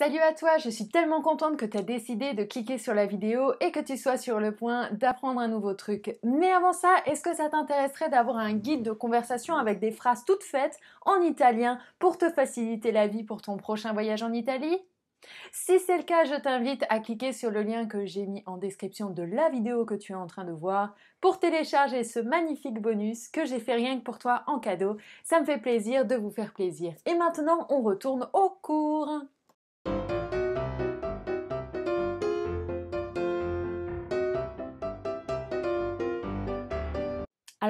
Salut à toi, je suis tellement contente que tu as décidé de cliquer sur la vidéo et que tu sois sur le point d'apprendre un nouveau truc. Mais avant ça, est-ce que ça t'intéresserait d'avoir un guide de conversation avec des phrases toutes faites en italien pour te faciliter la vie pour ton prochain voyage en Italie si c'est le cas, je t'invite à cliquer sur le lien que j'ai mis en description de la vidéo que tu es en train de voir pour télécharger ce magnifique bonus que j'ai fait rien que pour toi en cadeau. Ça me fait plaisir de vous faire plaisir. Et maintenant, on retourne au cours.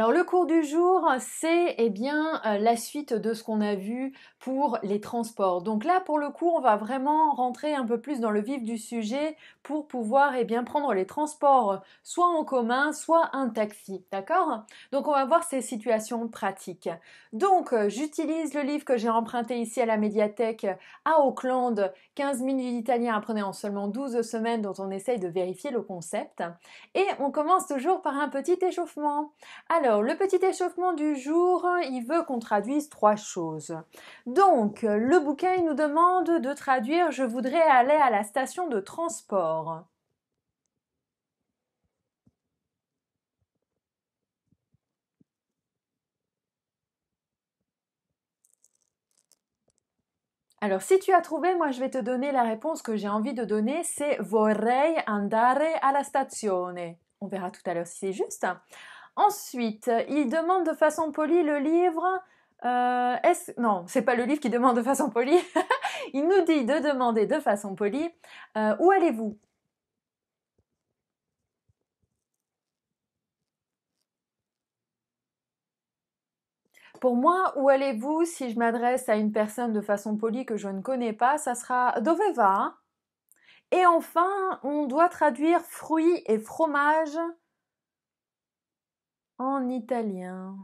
Alors le cours du jour, c'est eh bien euh, la suite de ce qu'on a vu pour les transports. Donc là pour le coup, on va vraiment rentrer un peu plus dans le vif du sujet pour pouvoir eh bien prendre les transports soit en commun, soit un taxi, d'accord Donc on va voir ces situations pratiques. Donc euh, j'utilise le livre que j'ai emprunté ici à la médiathèque à Auckland, 15 minutes d'italien apprenez en seulement 12 semaines dont on essaye de vérifier le concept et on commence toujours par un petit échauffement. Alors alors, le petit échauffement du jour, il veut qu'on traduise trois choses. Donc, le bouquin, nous demande de traduire Je voudrais aller à la station de transport. Alors, si tu as trouvé, moi je vais te donner la réponse que j'ai envie de donner, c'est vorrei andare alla stazione. On verra tout à l'heure si c'est juste. Ensuite, il demande de façon polie le livre. Non, euh, ce Non, c'est pas le livre qui demande de façon polie. il nous dit de demander de façon polie euh, Où allez-vous Pour moi, où allez-vous si je m'adresse à une personne de façon polie que je ne connais pas Ça sera Dove va Et enfin, on doit traduire fruits et fromages en italien.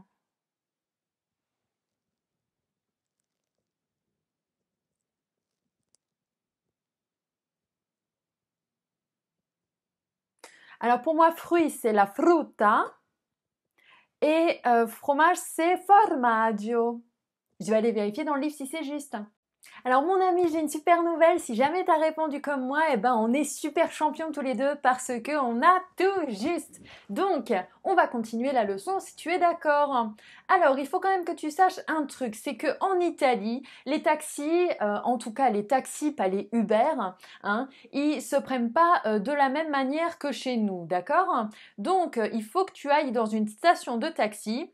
Alors pour moi, fruit, c'est la frutta et euh, fromage, c'est formaggio. Je vais aller vérifier dans le livre si c'est juste. Hein. Alors mon ami, j'ai une super nouvelle. Si jamais t'as répondu comme moi, eh ben on est super champions tous les deux parce que on a tout juste. Donc on va continuer la leçon si tu es d'accord. Alors il faut quand même que tu saches un truc, c'est que Italie, les taxis, euh, en tout cas les taxis, pas les Uber, hein, ils se prennent pas euh, de la même manière que chez nous, d'accord Donc euh, il faut que tu ailles dans une station de taxi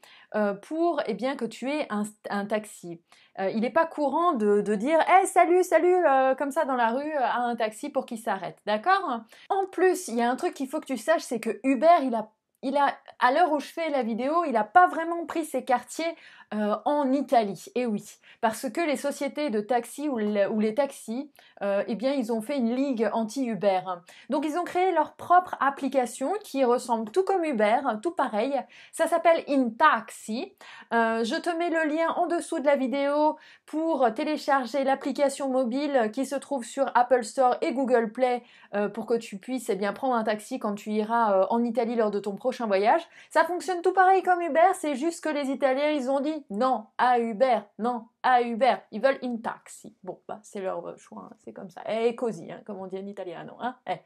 pour et eh bien que tu aies un, taxi. il n'est pas courant de, de dire eh salut, salut, euh, comme ça dans la rue euh, à un taxi pour qu'il s'arrête, d'accord En plus, il y a un truc qu'il faut que tu saches, c'est que hubert il a il a, à l'heure où je fais la vidéo, il n'a pas vraiment pris ses quartiers euh, en Italie. Et eh oui, parce que les sociétés de taxi ou, les taxis, euh, eh bien, ils ont fait une ligue anti-Uber. Donc, ils ont créé leur propre application qui ressemble tout comme Uber, tout pareil. Ça s'appelle InTaxi. Euh, je te mets le lien en dessous de la vidéo pour télécharger l'application mobile qui se trouve sur Apple Store et Google Play euh, pour que tu puisses eh bien, prendre un taxi quand tu iras en Italie lors de ton prochain voyage. Ça fonctionne tout pareil comme Uber, c'est juste que les Italiens, ils ont dit non, à Uber. Non, à Uber. Ils veulent in taxi. Bon, bah, c'est leur euh, choix, hein, c'est comme ça. Et eh, cosy, hein, comme on dit en italien, Hein. Eh.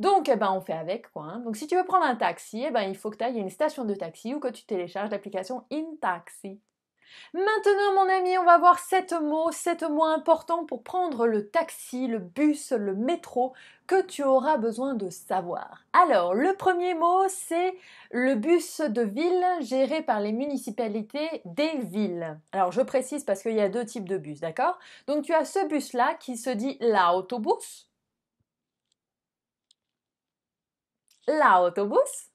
Donc, eh ben, on fait avec. Quoi, hein. Donc, si tu veux prendre un taxi, ben, il faut que tu ailles à une station de taxi ou que tu télécharges l'application InTaxi. Maintenant, mon ami, on va voir sept mots, sept mots importants pour prendre le taxi, le bus, le métro que tu auras besoin de savoir. Alors, le premier mot, c'est le bus de ville géré par les municipalités des villes. Alors, je précise parce qu'il y a deux types de bus, d'accord Donc, tu as ce bus-là qui se dit l'autobus. L'autobus.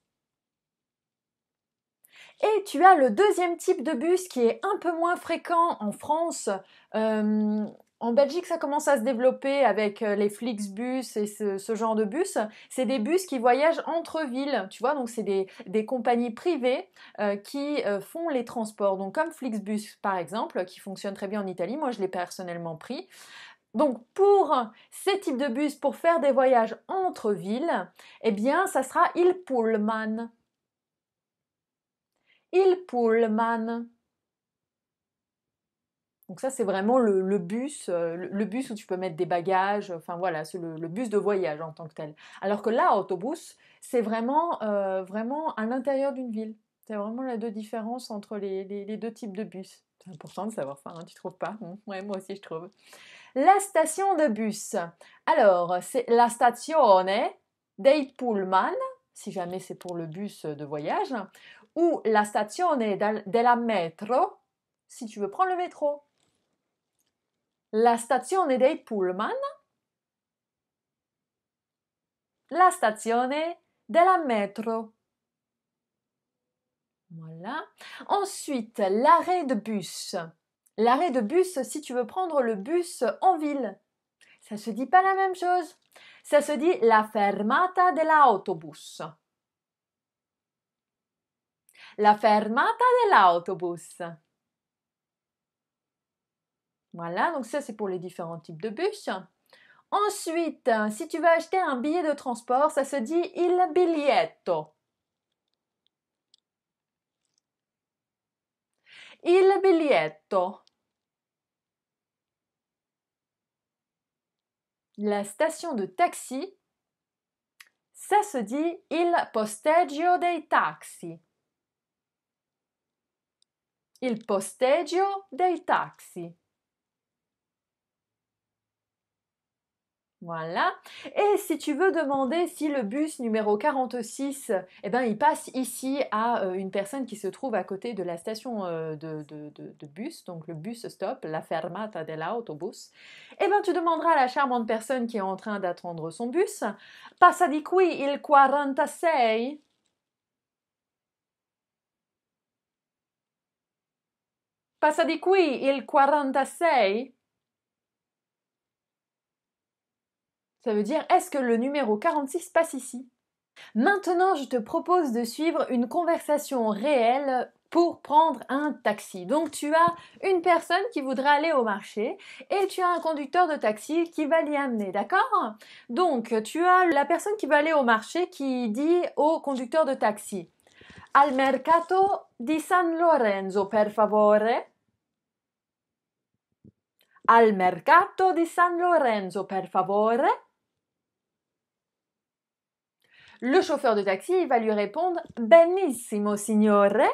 Et tu as le deuxième type de bus qui est un peu moins fréquent en France. Euh, en Belgique, ça commence à se développer avec euh, les Flixbus et ce, genre de bus. C'est des bus qui voyagent entre villes, tu vois. Donc, c'est des, compagnies privées euh, qui font les transports. Donc, comme Flixbus, par exemple, qui fonctionne très bien en Italie. Moi, je l'ai personnellement pris. Donc pour ces types de bus, pour faire des voyages entre villes, eh bien ça sera il Pullman il Pullman. Donc ça, c'est vraiment le, bus, euh, le, bus où tu peux mettre des bagages, enfin voilà, c'est le, bus de voyage en tant que tel. Alors que là, autobus, c'est vraiment, euh, vraiment à l'intérieur d'une ville. C'est vraiment la deux différences entre les, deux types de bus. C'est important de savoir ça, hein, tu trouves pas moi aussi je trouve. La station de bus. Alors, c'est la stazione dei Pullman, si jamais c'est pour le bus de voyage, ou la stazione della metro si tu veux prendre le métro. La stazione dei pullman. La stazione della metro. Voilà. Ensuite, l'arrêt de bus. L'arrêt de bus si tu veux prendre le bus en ville. Ça se dit pas la même chose. Ça se dit la fermata dell'autobus la fermata dell'autobus. Voilà, donc ça c'est pour les différents types de bus. Ensuite, euh, si tu veux acheter un billet de transport, ça se dit il biglietto. Il biglietto. La station de taxi, ça se dit il posteggio dei taxi il posteggio dei taxi. Voilà. Et si tu veux demander si le bus numéro 46, eh ben, il passe ici à euh, une personne qui se trouve à côté de la station euh, de, bus, donc le bus stop, la fermata dell'autobus, eh ben, tu demanderas à la charmante personne qui est en train d'attendre son bus, passa di qui il 46 qui il Ça veut dire est-ce que le numéro 46 passe ici Maintenant, je te propose de suivre une conversation réelle pour prendre un taxi. Donc tu as une personne qui voudra aller au marché et tu as un conducteur de taxi qui va l'y amener, d'accord Donc tu as la personne qui va aller au marché qui dit au conducteur de taxi Al mercato di San Lorenzo, per favore. Al mercato di San Lorenzo, per favore. Le chauffeur de taxi va lui répondre Benissimo, signore.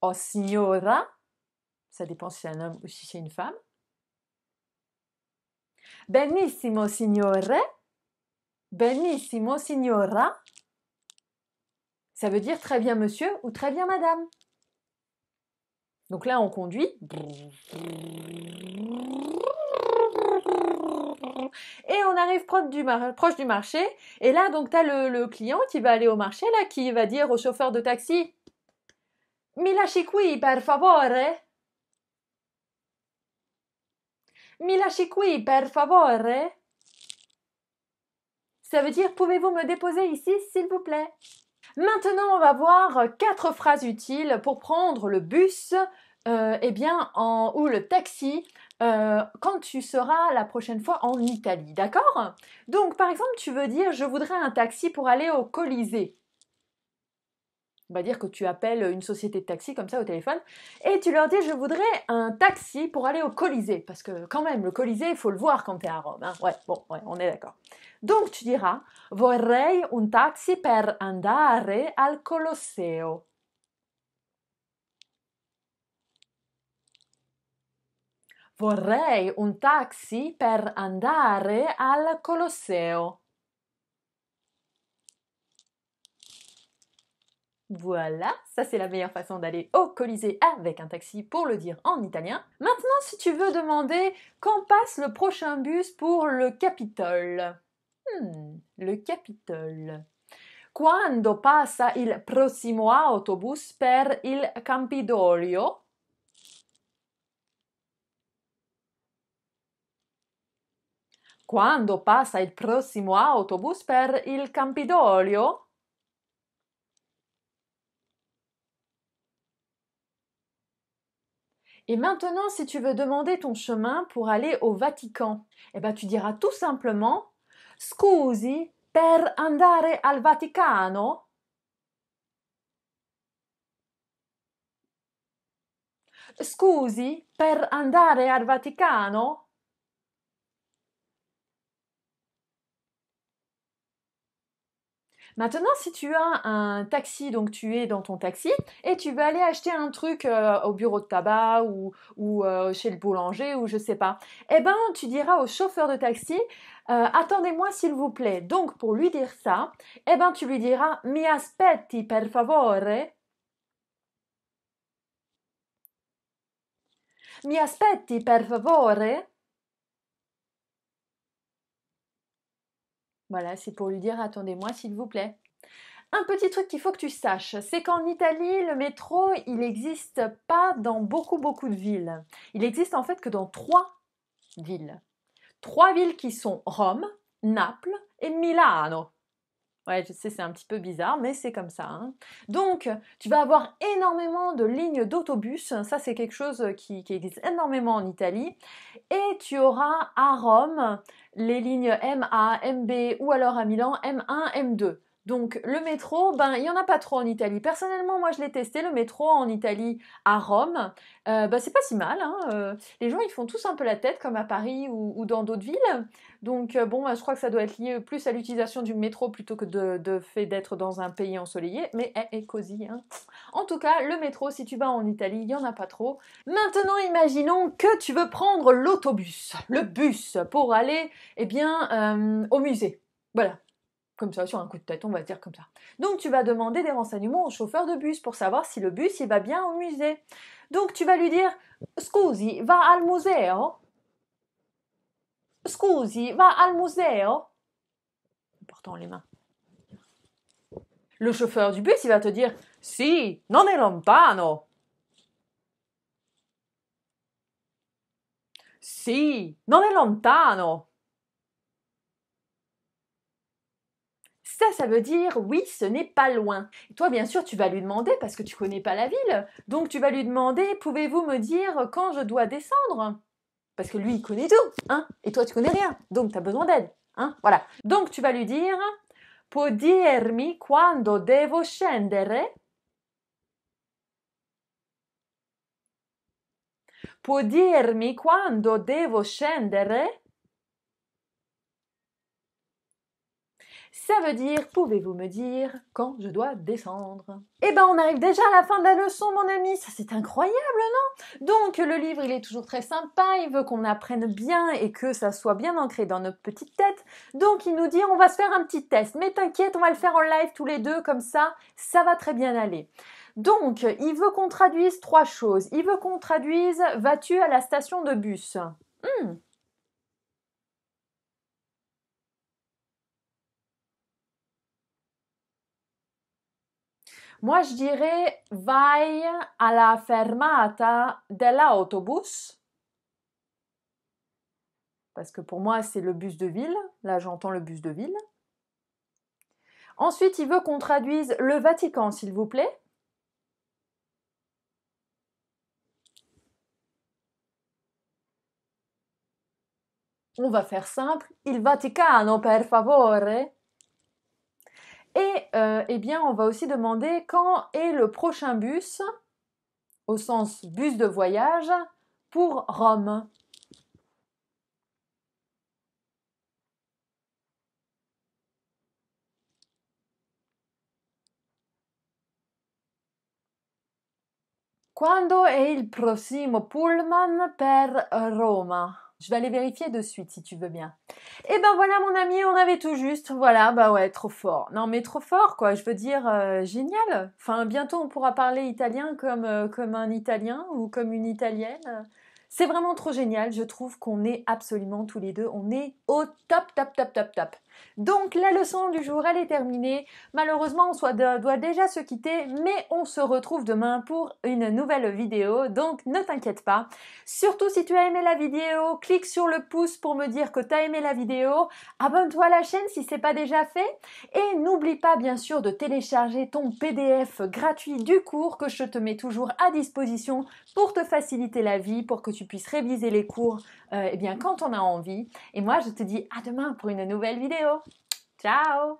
o oh, signora. Ça dépend si c'est un homme ou si c'est une femme. Benissimo, signore. Benissimo, signora. Ça veut dire très bien, monsieur ou très bien, madame. Donc là, on conduit. Et on arrive proche du, marché. Et là, donc, tu as le, client qui va aller au marché, là, qui va dire au chauffeur de taxi Mi lasci qui, per favore Mi lasci qui, per favore Ça veut dire Pouvez-vous me déposer ici, s'il vous plaît Maintenant, on va voir euh, quatre phrases utiles pour prendre le bus euh, eh bien, en, ou le taxi euh, quand tu seras la prochaine fois en Italie, d'accord Donc, par exemple, tu veux dire je voudrais un taxi pour aller au Colisée on va dire que tu appelles une société de taxi comme ça au téléphone, et tu leur dis je voudrais un taxi pour aller au Colisée, parce que quand même le Colisée, il faut le voir quand tu es à Rome. Hein. Ouais, bon, on est d'accord. Donc tu diras vorrei un taxi per andare al Colosseo. Vorrei un taxi per andare al Colosseo. Voilà, ça c'est la meilleure façon d'aller au Colisée avec un taxi pour le dire en italien. Maintenant, si tu veux demander quand passe le prochain bus pour le Capitole. Hmm, le Capitole. Quando passa il prossimo autobus per il Campidoglio? Quando passa il prossimo autobus per il Campidoglio? Et maintenant, si tu veux demander ton chemin pour aller au Vatican, eh ben, tu diras tout simplement Scusi, per andare al Vaticano? Scusi, per andare al Vaticano? Maintenant, si tu as un taxi, donc tu es dans ton taxi et tu veux aller acheter un truc euh, au bureau de tabac ou, euh, chez le boulanger ou je sais pas, eh ben tu diras au chauffeur de taxi euh, attendez-moi s'il vous plaît. Donc pour lui dire ça, eh bien, tu lui diras mi aspetti per favore. Mi aspetti per favore. Voilà, c'est pour lui dire attendez-moi s'il vous plaît. Un petit truc qu'il faut que tu saches, c'est qu'en Italie, le métro, il n'existe pas dans beaucoup, beaucoup de villes. Il existe en fait que dans trois villes. Trois villes qui sont Rome, Naples et Milano. Ouais, je sais, c'est un petit peu bizarre, mais c'est comme ça. Hein. Donc, tu vas avoir énormément de lignes d'autobus. Ça, c'est quelque chose euh, qui, qui, existe énormément en Italie. Et tu auras à Rome les lignes MA, MB ou alors à Milan M1, M2. Donc le métro, ben il y en a pas trop en Italie. Personnellement, moi je l'ai testé le métro en Italie à Rome. Euh, ben, c'est pas si mal. Hein, euh. les gens ils font tous un peu la tête comme à Paris ou, dans d'autres villes. Donc euh, bon, ben, je crois que ça doit être lié plus à l'utilisation du métro plutôt que de, fait d'être dans un pays ensoleillé. Mais est eh, eh, cosy. Hein. En tout cas, le métro, si tu vas en Italie, il y en a pas trop. Maintenant, imaginons que tu veux prendre l'autobus, le bus pour aller, eh bien, au musée. Voilà, comme ça, sur un coup de tête, on va dire comme ça. Donc tu vas demander des renseignements au chauffeur de bus pour savoir si le bus il va bien au musée. Donc tu vas lui dire Scusi, va al museo Scusi, va al museo Portant les mains. Le chauffeur du bus, il va te dire Si, non è lontano. Si, non è lontano. Ça, veut dire oui, ce n'est pas loin. Et toi, bien sûr, tu vas lui demander parce que tu connais pas la ville. Donc, tu vas lui demander pouvez-vous me dire quand je dois descendre Parce que lui, il connaît tout, hein Et toi, tu connais rien. Donc, tu as besoin d'aide, hein Voilà. Donc, tu vas lui dire può dirmi quando devo scendere? Può dirmi quando devo scendere? Ça veut dire, pouvez-vous me dire quand je dois descendre Eh ben, on arrive déjà à la fin de la leçon, mon ami. Ça, c'est incroyable, non Donc, le livre, il est toujours très sympa. Il veut qu'on apprenne bien et que ça soit bien ancré dans notre petite tête. Donc, il nous dit, on va se faire un petit test. Mais t'inquiète, on va le faire en live tous les deux, comme ça, ça va très bien aller. Donc, il veut qu'on traduise trois choses. Il veut qu'on traduise, vas-tu à la station de bus hmm. Moi, je dirais vai à la fermata dell'autobus. Parce que pour moi, c'est le bus de ville. Là, j'entends le bus de ville. Ensuite, il veut qu'on traduise le Vatican, s'il vous plaît. On va faire simple. Il Vaticano, per favore. Et euh, eh bien, on va aussi demander quand est le prochain bus, au sens bus de voyage, pour Rome. Quando est il prossimo pullman per Rome je vais aller vérifier de suite si tu veux bien. Et eh ben voilà mon ami, on avait tout juste. Voilà, bah ouais, trop fort. Non mais trop fort quoi, je veux dire euh, génial. Enfin bientôt on pourra parler italien comme euh, comme un italien ou comme une italienne. C'est vraiment trop génial, je trouve qu'on est absolument tous les deux, on est au top top top top top. Donc la leçon du jour, elle est terminée. Malheureusement, on doit déjà se quitter, mais on se retrouve demain pour une nouvelle vidéo, donc ne t'inquiète pas. Surtout si tu as aimé la vidéo, clique sur le pouce pour me dire que tu as aimé la vidéo, abonne-toi à la chaîne si ce n'est pas déjà fait, et n'oublie pas bien sûr de télécharger ton PDF gratuit du cours que je te mets toujours à disposition pour te faciliter la vie, pour que tu puisses réviser les cours euh, eh bien, quand on a envie. Et moi, je te dis à demain pour une nouvelle vidéo. Ciao